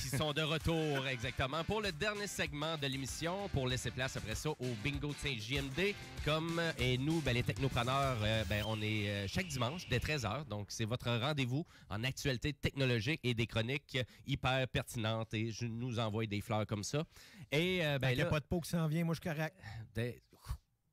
qui sont de retour, exactement, pour le dernier segment de l'émission, pour laisser place après ça au Bingo de Saint-JMD. Comme euh, et nous, ben, les technopreneurs, euh, ben, on est euh, chaque dimanche dès 13h. Donc, c'est votre rendez-vous en actualité technologique et des chroniques hyper pertinentes. Et je nous envoie des fleurs comme ça. Et ben, Il n'y a pas de peau qui s'en vient, moi, je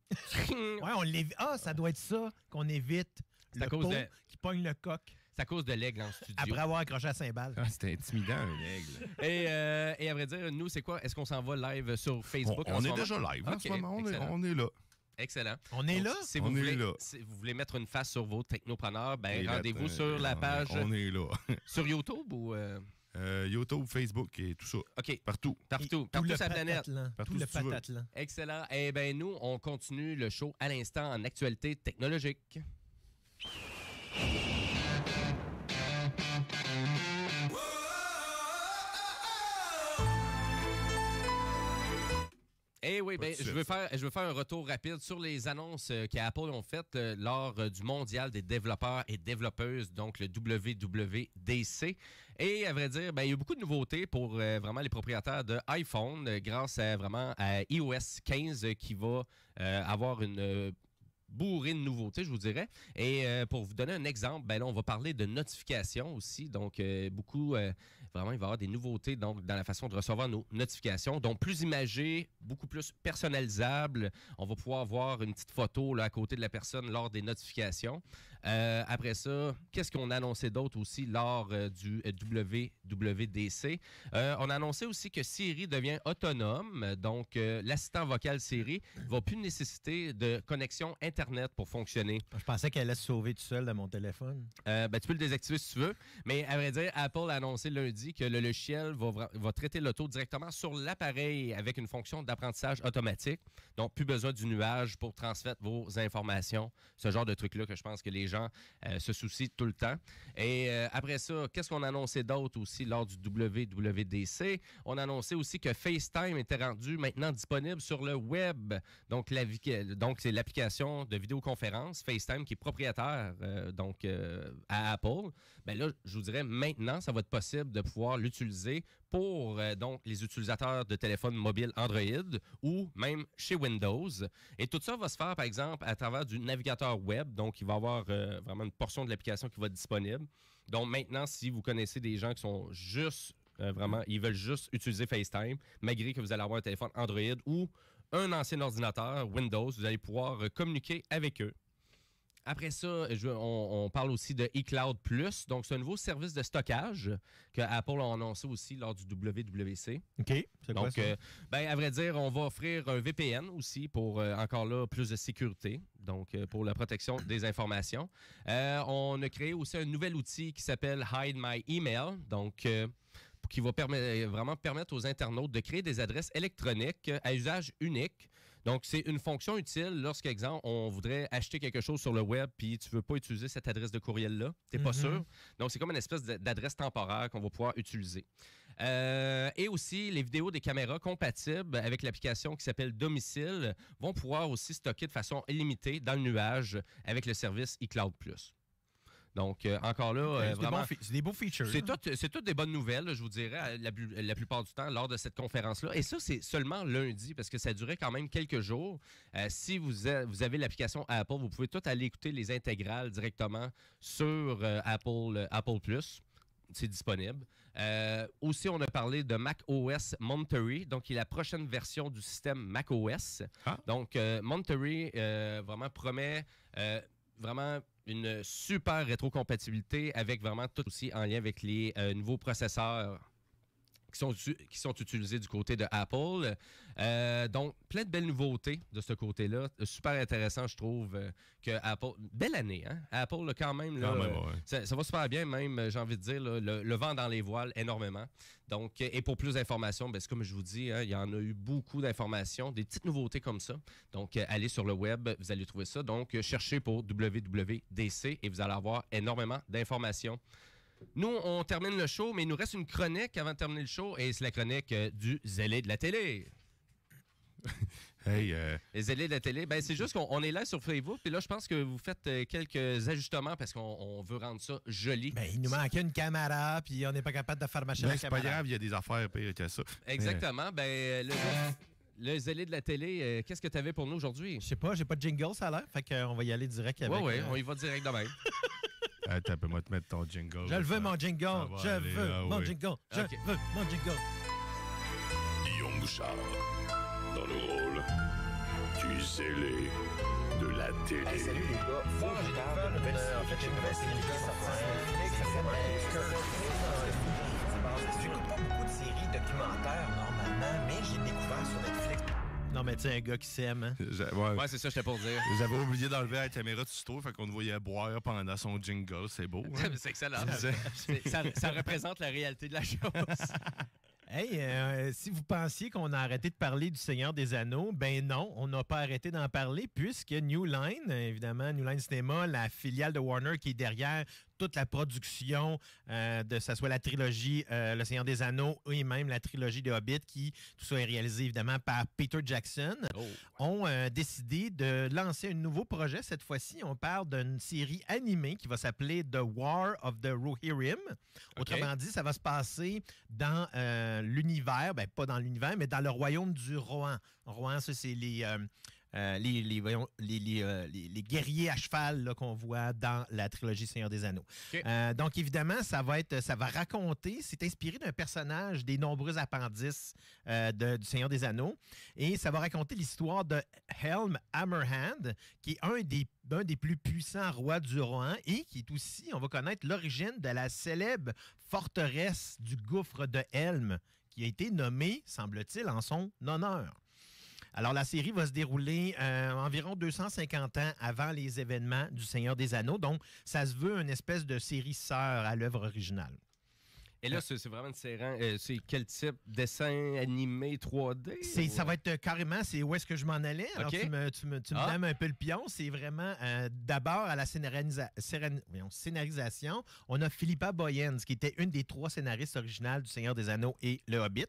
ouais, on l'évite. Ah, ça doit être ça qu'on évite. C'est cause qui pogne le coq. C'est à cause de l'aigle en studio. Après avoir accroché à Saint-Bal. Ah, c'était intimidant, l'aigle. et, euh, et, à vrai dire, nous, c'est quoi? Est-ce qu'on s'en va live sur Facebook? On, est déjà live en ce moment. On est, là. Excellent. On est là? Si vous, on voulez, si vous voulez mettre une face sur vos technopreneurs, ben, rendez-vous sur la page. On est là. sur YouTube ou. Euh? Euh, YouTube, Facebook et tout ça. OK. Partout. Partout. partout sur la planète. Partout tout le planète. Excellent. Eh bien, nous, on continue le show à l'instant en actualité technologique. Eh oui, ben, je, veux faire, je faire un retour rapide sur les annonces euh, qu'Apple ont faites euh, lors euh, du Mondial des développeurs et développeuses, donc le WWDC. Et à vrai dire, ben, il y a beaucoup de nouveautés pour vraiment les propriétaires de iPhone grâce à vraiment à iOS 15 qui va avoir une bourré de nouveautés, je vous dirais. Et euh, pour vous donner un exemple, ben là, on va parler de notifications aussi. Donc, euh, beaucoup, euh, vraiment, il va y avoir des nouveautés donc, dans la façon de recevoir nos notifications. Donc, plus imagées, beaucoup plus personnalisables. On va pouvoir voir une petite photo là, à côté de la personne lors des notifications. Euh, après ça, qu'est-ce qu'on a annoncé d'autre aussi lors euh, du euh, WWDC? on a annoncé aussi que Siri devient autonome, donc l'assistant vocal Siri va plus nécessiter de connexion Internet pour fonctionner. Je pensais qu'elle allait se sauver tout seul de mon téléphone. Ben, tu peux le désactiver si tu veux, mais à vrai dire, Apple a annoncé lundi que le logiciel va, va traiter l'auto directement sur l'appareil avec une fonction d'apprentissage automatique, donc plus besoin du nuage pour transmettre vos informations, ce genre de truc-là que je pense que les gens ce euh, se tout le temps. Et euh, après ça, qu'est-ce qu'on a annoncé d'autre aussi lors du WWDC? On a annoncé aussi que FaceTime était rendu maintenant disponible sur le web. Donc, la, donc c'est l'application de vidéoconférence FaceTime qui est propriétaire euh, donc, à Apple. mais ben là, je vous dirais maintenant, ça va être possible de pouvoir l'utiliser pour euh, donc les utilisateurs de téléphones mobiles Android ou même chez Windows. Et tout ça va se faire, par exemple, à travers du navigateur web. Donc, il va y avoir euh, vraiment une portion de l'application qui va être disponible. Donc, maintenant, si vous connaissez des gens qui sont juste, euh, vraiment, ils veulent juste utiliser FaceTime, malgré que vous allez avoir un téléphone Android ou un ancien ordinateur Windows, vous allez pouvoir communiquer avec eux. Après ça, on, parle aussi de eCloud Plus. Donc, c'est un nouveau service de stockage que Apple a annoncé aussi lors du WWC. OK. Donc, euh, ben, à vrai dire, on va offrir un VPN aussi pour, euh, encore là, plus de sécurité. Donc, euh, pour la protection des informations. on a créé aussi un nouvel outil qui s'appelle Hide My Email. Donc, qui va vraiment permettre aux internautes de créer des adresses électroniques à usage unique donc, c'est une fonction utile lorsqu'exemple, on voudrait acheter quelque chose sur le web puis tu veux pas utiliser cette adresse de courriel-là. Tu n'es pas mhm. sûr. Donc, c'est comme une espèce d'adresse temporaire qu'on va pouvoir utiliser. Euh, et aussi, les vidéos des caméras compatibles avec l'application qui s'appelle Domicile vont pouvoir aussi stocker de façon illimitée dans le nuage avec le service iCloud donc, euh, encore là, euh, euh, C'est des beaux features. C'est toutes des bonnes nouvelles, je vous dirais, la, plupart du temps, lors de cette conférence-là. Et ça, c'est seulement lundi, parce que ça durait quand même quelques jours. si vous, avez l'application Apple, vous pouvez tout aller écouter les intégrales directement sur Apple, Apple Plus c'est disponible. aussi, on a parlé de macOS Monterey, donc qui est la prochaine version du système macOS. Ah. Donc, Monterey vraiment promet vraiment une super rétrocompatibilité avec vraiment tout aussi en lien avec les euh, nouveaux processeurs qui sont, qui sont utilisés du côté de Apple. Euh, donc, plein de belles nouveautés de ce côté-là. Super intéressant, je trouve, euh, que Apple... Belle année, hein? Apple, quand même, ça, va super bien, même, j'ai envie de dire, le, vent dans les voiles, énormément. Donc, et pour plus d'informations, ben, comme je vous dis, hein, il y en a eu beaucoup d'informations, des petites nouveautés comme ça. Donc, euh, allez sur le web, vous allez trouver ça. Donc, cherchez pour WWDC et vous allez avoir énormément d'informations. Nous, on termine le show, mais il nous reste une chronique avant de terminer le show, et c'est la chronique euh, du zélé de la télé. hey, euh... Les zélés de la télé, ben, c'est juste qu'on est là sur Facebook, puis là, je pense que vous faites euh, quelques ajustements parce qu'on veut rendre ça joli. Ben, il nous manque une caméra, puis on n'est pas capable de faire machin. C'est pas grave, il y a des affaires pires que ça. Exactement. Ben, euh, le... zélé de la télé, qu'est-ce que tu avais pour nous aujourd'hui? Je sais pas, j'ai pas de jingle, ça a l'air. Fait qu'on va y aller direct avec. Oui, on y va direct demain. Attends, peux-moi te mettre ton jingle. Je le veux, mon jingle. Je aller, veux là, ah mon oui. jingle. Je okay. veux mon jingle. Guillaume Bouchard, dans le rôle du zélé de la télé. Hey, salut les gars. Faut que En fait, j'ai une nouvelle série qui est sortie. J'écoute pas beaucoup de séries documentaires normalement, mais j'ai découvert sur Netflix non, mais tu un gars qui s'aime. Hein. Oui, Ouais, c'est ça, j'étais pour dire. J'avais oublié d'enlever la caméra tuto, fait qu'on le voyait boire pendant son jingle. C'est beau. Hein. c'est excellent. ça, représente la réalité de la chose. Hey, euh, si vous pensiez qu'on a arrêté de parler du Seigneur des Anneaux, ben non, on n'a pas arrêté d'en parler puisque New Line, évidemment, New Line Cinema, la filiale de Warner qui est derrière toute la production euh, de ça soit la trilogie euh, Le Seigneur des Anneaux et même la trilogie de Hobbit, qui tout ça est réalisé évidemment par Peter Jackson, oh, ont euh, décidé de lancer un nouveau projet. Cette fois-ci, on parle d'une série animée qui va s'appeler The War of the Rohirrim. Autrement dit, ça va se passer dans l'univers, ben, pas dans l'univers, mais dans le royaume du Rohan. Rohan, ça c'est les euh, euh, les, guerriers à cheval qu'on voit dans la trilogie Seigneur des Anneaux. Euh, donc, évidemment, ça va être, ça va raconter, c'est inspiré d'un personnage des nombreux appendices du Seigneur des Anneaux. Et ça va raconter l'histoire de Helm Hammerhand, qui est un des des plus puissants rois du Rohan et qui est aussi, on va connaître l'origine de la célèbre forteresse du gouffre de Helm, qui a été nommée, semble-t-il, en son honneur. Alors, la série va se dérouler euh, environ 250 ans avant les événements du Seigneur des Anneaux. Donc, ça se veut une espèce de série sœur à l'œuvre originale. Et là, c'est vraiment euh, c'est quel type dessin animé 3D Ça va être euh, carrément, c'est où est-ce que je m'en allais. Alors, tu me, tu me, tu me ah. un peu le pion. C'est vraiment euh, d'abord à la scénarisation. On a Philippa Boyens, qui était une des trois scénaristes originales du Seigneur des Anneaux et Le Hobbit.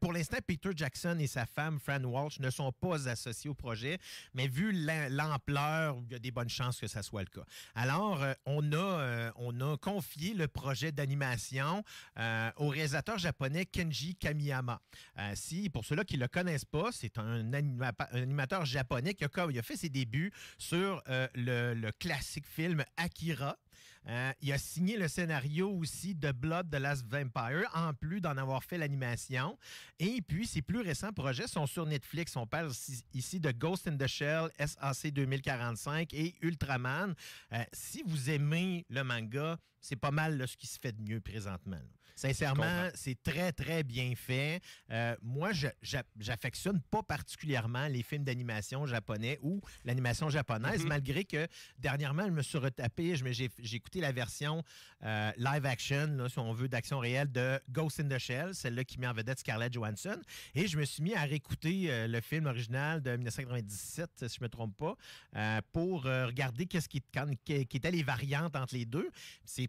pour l'instant, Peter Jackson et sa femme, Fran Walsh, ne sont pas associés au projet, mais vu l'ampleur, il y a des bonnes chances que ça soit le cas. Alors, on, a, on a confié le projet d'animation euh, au réalisateur japonais Kenji Kamiyama. Euh, pour ceux-là qui ne le connaissent pas, c'est un, animateur japonais qui a, il a fait ses débuts sur euh, le, classique film Akira. il a signé le scénario aussi de Blood the Last Vampire, en plus d'en avoir fait l'animation. Et puis, ses plus récents projets sont sur Netflix. On parle ici de Ghost in the Shell, SAC 2045 et Ultraman. si vous aimez le manga, c'est pas mal là, ce qui se fait de mieux présentement. Sincèrement, c'est très, très bien fait. Euh, moi, j'affectionne pas particulièrement les films d'animation japonais ou l'animation japonaise, mm-hmm. malgré que dernièrement, je me suis retapé, j'ai écouté la version euh, live action, là, si on veut, d'action réelle de Ghost in the Shell, celle-là qui met en vedette Scarlett Johansson. Et je me suis mis à réécouter euh, le film original de 1997, si je me trompe pas, euh, pour regarder qu'est-ce qui, qui étaient les variantes entre les deux. C'est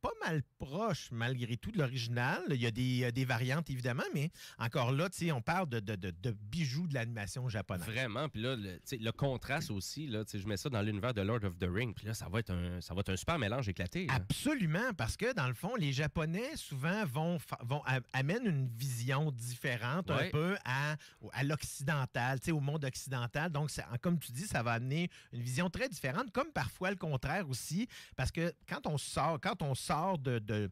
pas mal proche, malgré tout, de l'original. Il y a des, euh, des, variantes, évidemment, mais encore là, on parle de, de, de, bijoux de l'animation japonaise. Vraiment. Puis là, le, le contraste aussi, là, je mets ça dans l'univers de Lord of the Rings. Puis là, ça va, être un, ça va être un super mélange éclaté. Hein. Absolument, parce que dans le fond, les Japonais, souvent, vont, vont amènent une vision différente un peu à, à l'occidental, au monde occidental. Donc, comme tu dis, ça va amener une vision très différente, comme parfois le contraire aussi, parce que quand on sort, quand on sort de,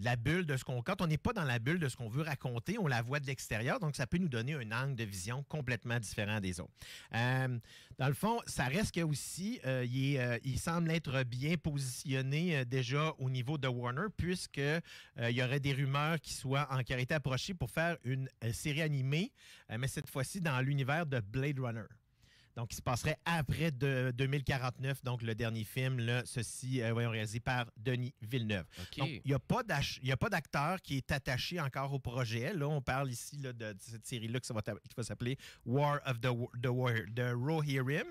la bulle de ce qu'on. Quand on n'est pas dans la bulle de ce qu'on veut raconter, on la voit de l'extérieur, donc ça peut nous donner un angle de vision complètement différent des autres. Euh, dans le fond, ça reste aussi, euh, il, euh, il, semble être bien positionné déjà au niveau de Warner, puisque il y aurait des rumeurs qui soient en carité approchées pour faire une série animée, mais cette fois-ci dans l'univers de Blade Runner donc qui se passerait après de 2049, donc le dernier film, là, ceci, euh, voyons, réalisé par Denis Villeneuve. Donc, il n'y a pas d'acteur qui est attaché encore au projet. Là, on parle ici de, cette série-là qui va, s'appeler War of the, the, Rohirrim.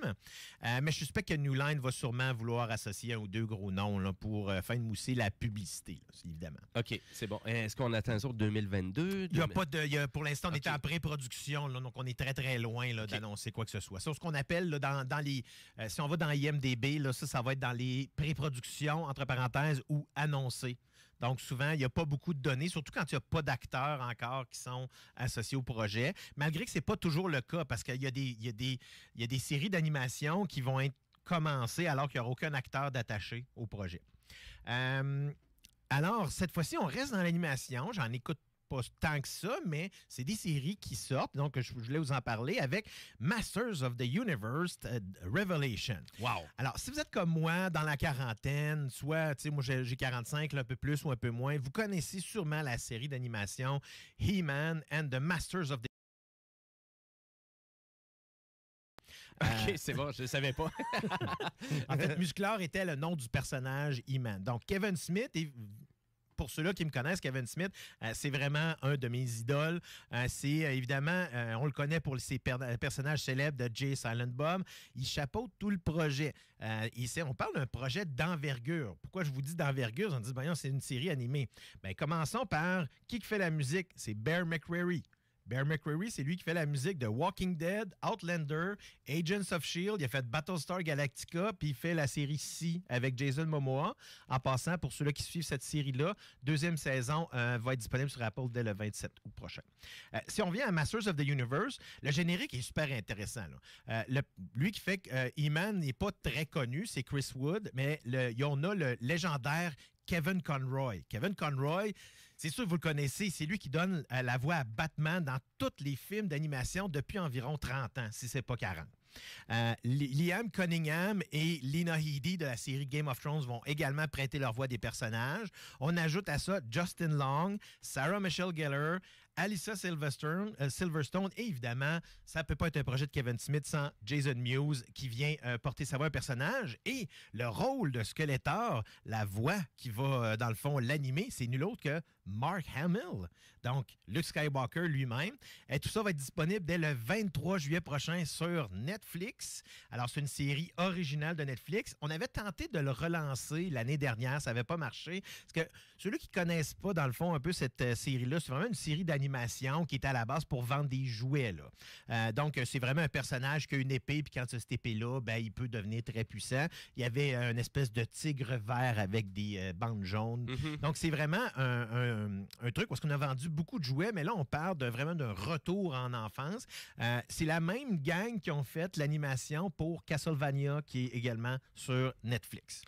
Euh, mais je suspecte que New Line va sûrement vouloir associer un ou deux gros noms là, pour euh, faire mousser la publicité, évidemment. OK, c'est bon. Est-ce qu'on attend ça 2022? Il y a pas de, il pour l'instant, on est en pré-production, donc on est très, très loin d'annoncer quoi que ce soit. Sauf qu'on appelle dans, les. Euh, si on va dans IMDB, là, ça, ça va être dans les pré-productions, entre parenthèses, ou annoncées. Donc, souvent, il n'y a pas beaucoup de données, surtout quand il n'y a pas d'acteurs encore qui sont associés au projet, malgré que ce n'est pas toujours le cas, parce qu'il y, a des, séries d'animation qui vont être commencées alors qu'il n'y aura aucun acteur d'attaché au projet. Euh, alors, cette fois-ci, on reste dans l'animation. J'en écoute pas tant que ça, mais c'est des séries qui sortent. Donc, je, voulais vous en parler avec Masters of the Universe euh, Revelation. Wow. Alors, si vous êtes comme moi, dans la quarantaine, soit, tu sais, moi j'ai 45, un peu plus ou un peu moins, vous connaissez sûrement la série d'animation He-Man and the Masters of the OK, euh. c'est bon, je ne savais pas. en fait, Musclor était le nom du personnage He-Man. Donc, Kevin Smith, et pour ceux-là qui me connaissent, Kevin Smith, euh, c'est vraiment un de mes idoles. Euh, euh, évidemment, on le connaît pour ses personnages célèbres de Jay Silent Bob. Il chapeaute tout le projet. on parle d'un projet d'envergure. Pourquoi je vous dis d'envergure? On dit, c'est une série animée. Mais ben, commençons par qui fait la musique? C'est Bear McCreary. Bear McCreary, c'est lui qui fait la musique de Walking Dead, Outlander, Agents of Shield. Il a fait Battlestar Galactica, puis il fait la série C avec Jason Momoa. En passant, pour ceux-là qui suivent cette série-là, deuxième saison euh, va être disponible sur Apple dès le 27 août prochain. Euh, si on vient à Masters of the Universe, le générique est super intéressant. Euh, lui qui fait que man n'est pas très connu, c'est Chris Wood, mais y en a le légendaire Kevin Conroy. Kevin Conroy, c'est sûr, vous le connaissez, c'est lui qui donne euh, la voix à Batman dans tous les films d'animation depuis environ 30 ans, si ce n'est pas 40. Euh, Liam Cunningham et Lina Headey de la série Game of Thrones vont également prêter leur voix des personnages. On ajoute à ça Justin Long, Sarah Michelle Gellar, Alyssa Silverstone, euh, Silverstone. Et évidemment, ça peut pas être un projet de Kevin Smith sans Jason Mewes qui vient euh, porter sa voix au personnage. Et le rôle de Skeletor, la voix qui va, euh, dans le fond, l'animer, c'est nul autre que Mark Hamill. Donc, Luke Skywalker lui-même. Et tout ça va être disponible dès le 23 juillet prochain sur Netflix. Alors, c'est une série originale de Netflix. On avait tenté de le relancer l'année dernière. Ça n'avait pas marché. Parce que ceux qui ne connaissent pas, dans le fond, un peu cette série-là, c'est vraiment une série d'animation qui était à la base pour vendre des jouets. Euh, donc, euh, c'est vraiment un personnage qui a une épée, puis quand tu cette épée-là, ben, il peut devenir très puissant. Il y avait euh, une espèce de tigre vert avec des bandes jaunes. Mm-hmm. Donc, c'est vraiment un, truc parce qu'on a vendu beaucoup de jouets, mais là, on parle vraiment d'un retour en enfance. c'est la même gang qui ont fait l'animation pour Castlevania, qui est également sur Netflix.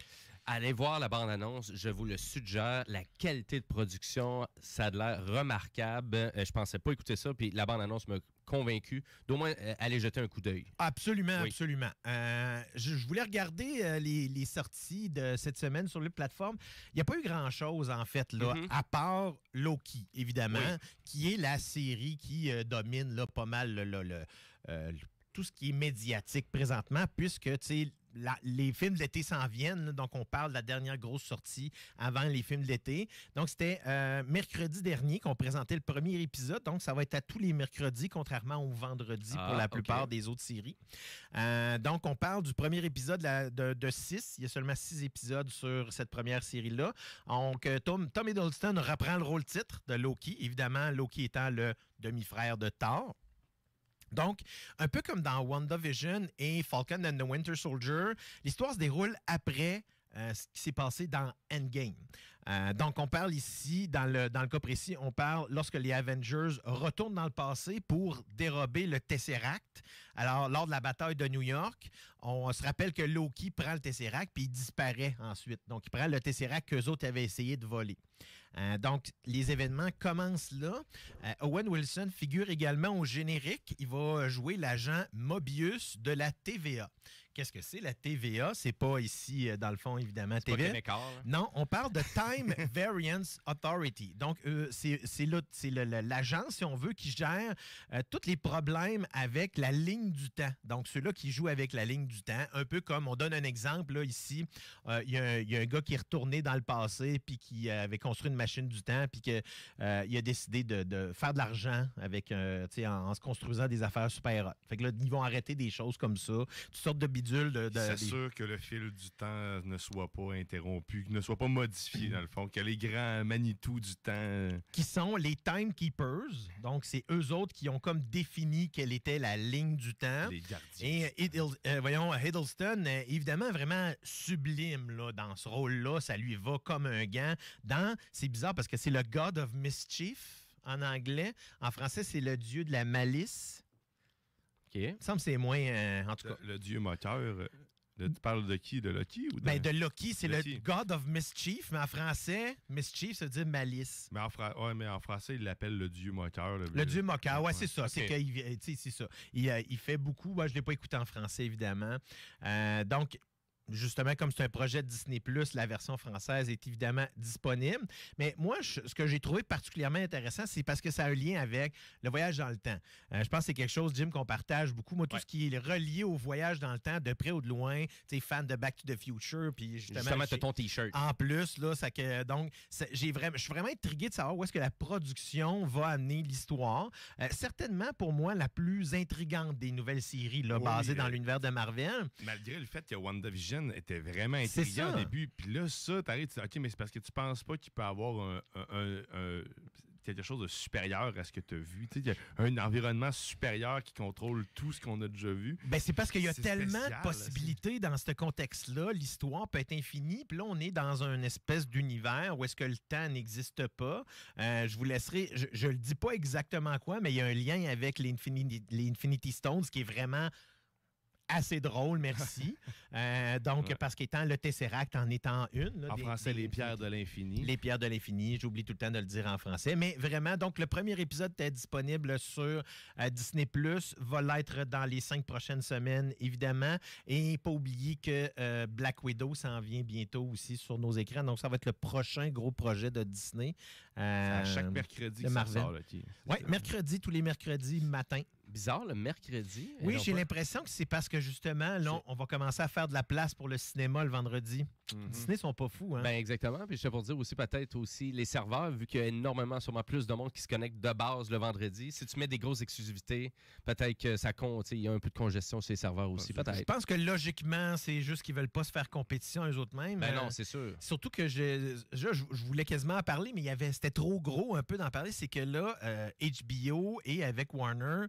Allez voir la bande-annonce, je vous le suggère. La qualité de production, ça a l'air remarquable. Euh, je pensais pas écouter ça, puis la bande-annonce m'a convaincu d'au moins allez euh, aller jeter un coup d'œil. Absolument, absolument. Euh, je, voulais regarder les, sorties de cette semaine sur les plateformes. Il n'y a pas eu grand-chose, en fait, là, mm-hmm. à part Loki, évidemment, qui est la série qui domine là, pas mal tout ce qui est médiatique présentement, puisque, tu sais, les films d'été s'en viennent, donc on parle de la dernière grosse sortie avant les films d'été. Donc c'était euh, mercredi dernier qu'on présentait le premier épisode, donc ça va être à tous les mercredis, contrairement au vendredi pour ah, la plupart des autres séries. Euh, donc on parle du premier épisode de six. il y a seulement six épisodes sur cette première série-là. Donc euh, Tom, Tom Hiddleston reprend le rôle titre de Loki, évidemment Loki étant le demi-frère de Thor. Donc, un peu comme dans WandaVision et Falcon and the Winter Soldier, l'histoire se déroule après euh, ce qui s'est passé dans Endgame. Euh, donc, on parle ici, dans le, cas précis, on parle lorsque les Avengers retournent dans le passé pour dérober le Tesseract. Alors, lors de la bataille de New York, on se rappelle que Loki prend le Tesseract puis il disparaît ensuite. Donc, il prend le Tesseract qu'eux autres avaient essayé de voler. Euh, donc, les événements commencent là. Euh, Owen Wilson figure également au générique. Il va jouer l'agent Mobius de la TVA. Qu'est-ce que c'est la TVA? C'est pas ici, euh, dans le fond, évidemment, TVA. Non, on parle de Time Variance Authority. Donc, euh, c'est c'est l'agence, si on veut, qui gère euh, tous les problèmes avec la ligne du temps. Donc, ceux-là qui jouent avec la ligne du temps, un peu comme, on donne un exemple, ici, il y, a un gars qui est retourné dans le passé, puis qui avait construit une machine du temps, puis qu'il a décidé de, faire de l'argent avec, en, se construisant des affaires super hot. Fait que là, ils vont arrêter des choses comme ça, toutes sortes de bidule S'assure que le fil du temps ne soit pas interrompu, ne soit pas modifié, dans le fond, que les grands Manitou du temps. Euh, qui sont les Timekeepers. Donc, c'est eux autres qui ont comme défini quelle était la ligne du temps. Les gardiens. Et, euh, Hiddle, euh, voyons, Hiddleston, évidemment, vraiment sublime là, dans ce rôle-là. Ça lui va comme un gant. Dans, c'est bizarre parce que c'est le God of Mischief en anglais. En français, c'est le dieu de la malice. Il me semble que c'est moins. Euh, en tout cas. Le, dieu moqueur. Euh, tu parles de qui De Loki ou de... Ben, de Loki, c'est le God of Mischief, mais en français, Mischief, ça veut dire malice. Mais en, ouais, mais en français, il l'appelle le dieu moqueur. Le, dieu moqueur, ouais, c'est ça. C'est ça. Il, euh, il, fait beaucoup. Moi, je ne l'ai pas écouté en français, évidemment. donc, justement, comme c'est un projet de Disney, la version française est évidemment disponible. Mais moi, ce que j'ai trouvé particulièrement intéressant, c'est parce que ça a un lien avec le voyage dans le temps. Euh, je pense que c'est quelque chose, Jim, qu'on partage beaucoup. Moi, tout ce qui est relié au voyage dans le temps, de près ou de loin, tu fan de Back to the Future, puis justement. Justement, as ton T-shirt. En plus, là, ça que. Donc, j'ai vraiment, je suis vraiment intrigué de savoir où est-ce que la production va amener l'histoire. Euh, certainement, pour moi, la plus intrigante des nouvelles séries, là, basées dans euh, l'univers de Marvel. Malgré le fait qu'il y a WandaVision était vraiment intelligent au début. Puis là, ça, t'arrives, tu dis, OK, mais c'est parce que tu penses pas qu'il peut avoir quelque chose de supérieur à ce que tu as vu. Tu sais, un environnement supérieur qui contrôle tout ce qu'on a déjà vu. Ben, c'est parce qu'il y a tellement de possibilités dans ce contexte-là. L'histoire peut être infinie. Puis là, on est dans une espèce d'univers où est-ce que le temps n'existe pas. Euh, je vous laisserai, je, ne le dis pas exactement quoi, mais il y a un lien avec les Infinity, les Infinity Stones qui est vraiment assez drôle, merci. Euh, donc, parce qu'étant le Tesseract en étant une. en français, les pierres de l'infini. Les pierres de l'infini, j'oublie tout le temps de le dire en français. Mais vraiment, donc, le premier épisode est disponible sur euh, Disney Plus, va l'être dans les cinq prochaines semaines, évidemment. Et pas oublier que euh, Black Widow s'en vient bientôt aussi sur nos écrans. Donc, ça va être le prochain gros projet de Disney. à chaque mercredi, ça Marvel. Oui, mercredi, tous les mercredis matin bizarre le mercredi. Oui, j'ai l'impression que c'est parce que justement, là, on va commencer à faire de la place pour le cinéma le vendredi. Les -hmm. sont pas fous, hein? Ben exactement. Puis je pour dire aussi peut-être aussi les serveurs, vu qu'il y a énormément, sûrement plus de monde qui se connecte de base le vendredi. Si tu mets des grosses exclusivités, peut-être que ça compte. Il y a un peu de congestion sur les serveurs aussi, peut-être. Je pense que logiquement, c'est juste qu'ils veulent pas se faire compétition eux autres mêmes. Ben euh, non, c'est sûr. Surtout que je, je, voulais quasiment en parler, mais il y avait, c'était trop gros un peu d'en parler. C'est que là, HBO euh, et avec Warner,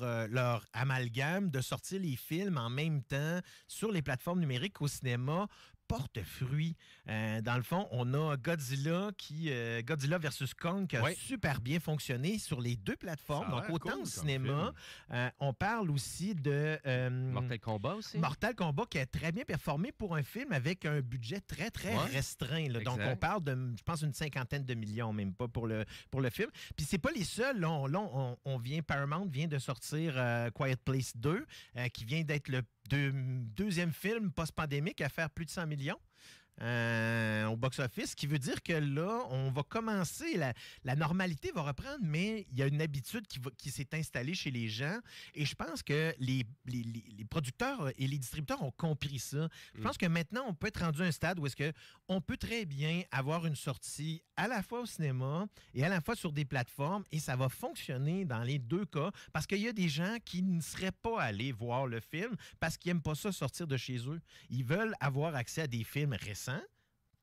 euh, leur, amalgame de sortir les films en même temps sur les plateformes numériques au cinéma porte fruit. Euh, dans le fond, on a Godzilla qui euh, Godzilla versus Kong qui a super bien fonctionné sur les deux plateformes. Donc autant au cinéma, euh, on parle aussi de Mortal Kombat aussi. Mortal Kombat qui a très bien performé pour un film avec un budget très très restreint. Donc on parle de je pense une cinquantaine de millions même pas pour le pour le film. Puis c'est pas les seuls. on, on, on, vient Paramount vient de sortir Quiet Place 2 qui vient d'être le deuxième film post-pandémique à faire plus de 100 millions. Euh, au box-office, ce qui veut dire que là, on va commencer, la, normalité va reprendre, mais il y a une habitude qui, qui s'est installée chez les gens. Et je pense que les, producteurs et les distributeurs ont compris ça. Je pense mm. que maintenant, on peut être rendu à un stade où est-ce que on peut très bien avoir une sortie à la fois au cinéma et à la fois sur des plateformes, et ça va fonctionner dans les deux cas, parce qu'il y a des gens qui ne seraient pas allés voir le film parce qu'ils n'aiment pas ça sortir de chez eux. Ils veulent avoir accès à des films récents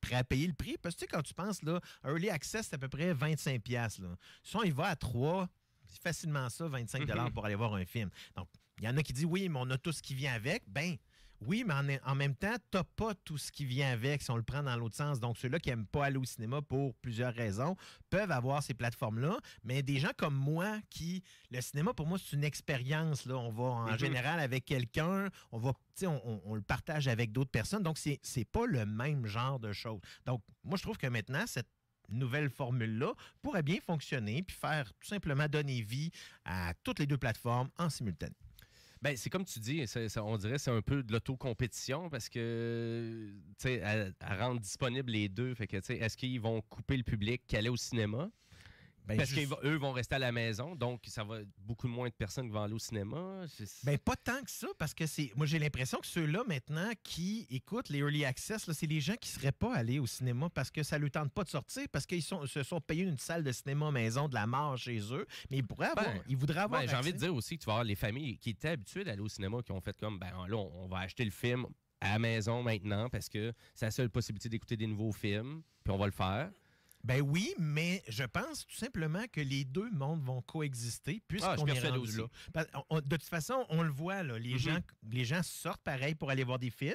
prêt à payer le prix. Parce que tu sais, quand tu penses, là, Early Access, c'est à peu près 25$. Là. Si on va à 3, c'est facilement ça, 25$ mhm. pour aller voir un film. Donc, il y en a qui disent oui, mais on a tout ce qui vient avec. Ben, oui, mais en, même temps, tu n'as pas tout ce qui vient avec si on le prend dans l'autre sens. Donc, ceux-là qui n'aiment pas aller au cinéma pour plusieurs raisons peuvent avoir ces plateformes-là. Mais des gens comme moi qui. Le cinéma, pour moi, c'est une expérience. Là. On va en mhm. général avec quelqu'un, on va on, le partage avec d'autres personnes. Donc, c'est, n'est pas le même genre de choses. Donc, moi, je trouve que maintenant, cette nouvelle formule-là pourrait bien fonctionner puis faire tout simplement donner vie à toutes les deux plateformes en simultané. Ben, c'est comme tu dis, on dirait que c'est un peu de l'autocompétition parce que, tu sais, à, rendre disponible les deux, fait que, est-ce qu'ils vont couper le public qui allait au cinéma? Ben, parce qu'eux vont rester à la maison, donc ça va être beaucoup moins de personnes qui vont aller au cinéma. Ben, pas tant que ça, parce que c'est. Moi, j'ai l'impression que ceux-là, maintenant, qui écoutent les Early Access, c'est les gens qui ne seraient pas allés au cinéma parce que ça ne leur tente pas de sortir, parce qu'ils se sont payés une salle de cinéma maison de la mort chez eux. Mais ils pourraient avoir. Ben, ils voudraient avoir. Ben, j'ai envie de dire aussi tu vois, les familles qui étaient habituées d'aller au cinéma, qui ont fait comme, ben là, on, on va acheter le film à la maison maintenant parce que c'est la seule possibilité d'écouter des nouveaux films, puis on va le faire. Ben oui, mais je pense tout simplement que les deux mondes vont coexister puisqu'on ah, est rendu là. De toute façon, on le voit, les, mhm. gens, les gens sortent pareil pour aller voir des films.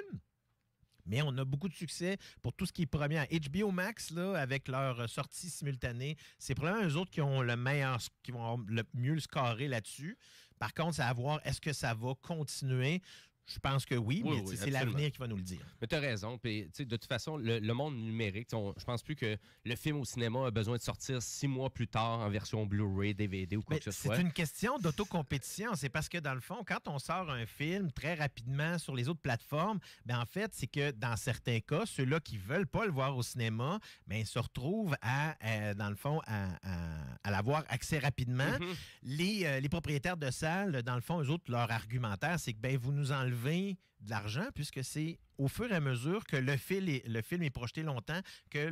Mais on a beaucoup de succès pour tout ce qui est premier. HBO Max, là, avec leur sortie simultanée, c'est probablement eux autres qui ont le meilleur, qui vont le mieux le scorer là-dessus. Par contre, c'est à voir est-ce que ça va continuer. Je pense que oui, mais c'est l'avenir qui va nous le dire. Mais tu as raison. Puis, de toute façon, le, monde numérique, je pense plus que le film au cinéma a besoin de sortir six mois plus tard en version Blu-ray, DVD ou quoi que ce soit. C'est une question d'autocompétition. C'est parce que, dans le fond, quand on sort un film très rapidement sur les autres plateformes, ben, en fait, c'est que dans certains cas, ceux-là qui veulent pas le voir au cinéma, ben, se retrouvent à, euh, dans le fond, à, l'avoir accès rapidement. Mm-hmm. Euh, les, propriétaires de salles, dans le fond, eux autres, leur argumentaire, c'est que ben, vous nous enlevez enlever de l'argent puisque c'est au fur et à mesure que le, film est projeté longtemps que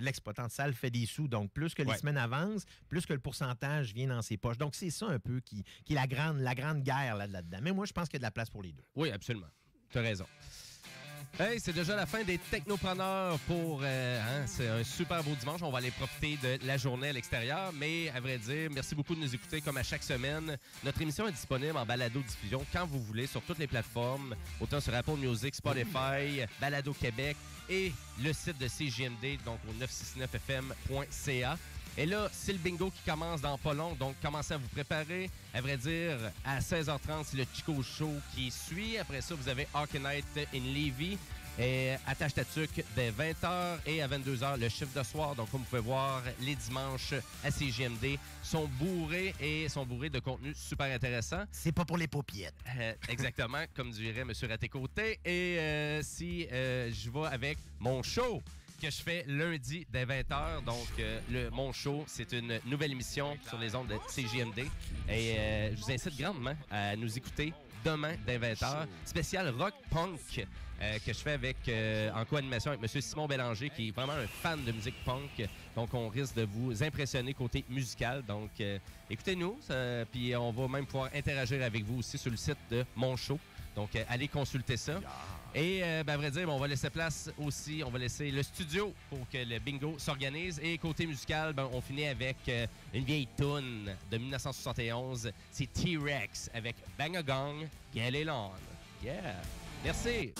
l'exploitant le, fait des sous. Donc, plus que les semaines avancent, plus que le pourcentage vient dans ses poches. Donc, c'est ça un peu qui, qui est la grande, la grande guerre là-dedans. Mais moi, je pense qu'il y a de la place pour les deux. Oui, absolument. Tu as raison. Hey, c'est déjà la fin des technopreneurs pour. Euh, hein, c'est un super beau dimanche. On va aller profiter de la journée à l'extérieur. Mais à vrai dire, merci beaucoup de nous écouter comme à chaque semaine. Notre émission est disponible en balado-diffusion quand vous voulez sur toutes les plateformes, autant sur Apple Music, Spotify, Balado Québec et le site de CGMD, donc au 969fm.ca. Et là, c'est le bingo qui commence dans pas long, donc commencez à vous préparer. À vrai dire, à 16h30, c'est le Chico Show qui suit. Après ça, vous avez Hockey Night in Levy et Attache Tatuc dès 20h et à 22h, le chiffre de soir. Donc, comme vous pouvez voir, les dimanches à CGMD sont bourrés et sont bourrés de contenu super intéressant. C'est pas pour les paupières. Euh, exactement, comme dirait M. raté Et euh, si euh, je vais avec mon show que je fais lundi dès 20h. Donc, euh, le, mon show, c'est une nouvelle émission sur les ondes de CJMD. Et euh, je vous incite grandement à nous écouter demain dès 20h. Spécial rock punk euh, que je fais avec en co-animation avec M. Simon Bélanger, qui est vraiment un fan de musique punk. Donc, on risque de vous impressionner côté musical. Donc, écoutez-nous. Puis, on va même pouvoir interagir avec vous aussi sur le site de mon show. Donc, allez consulter ça. Et euh, ben, à vrai dire, on va laisser place aussi, on va laisser le studio pour que le bingo s'organise. Et côté musical, ben, on finit avec euh, une vieille tune de 1971. C'est T-Rex avec Bang a Gong, Yeah! Merci!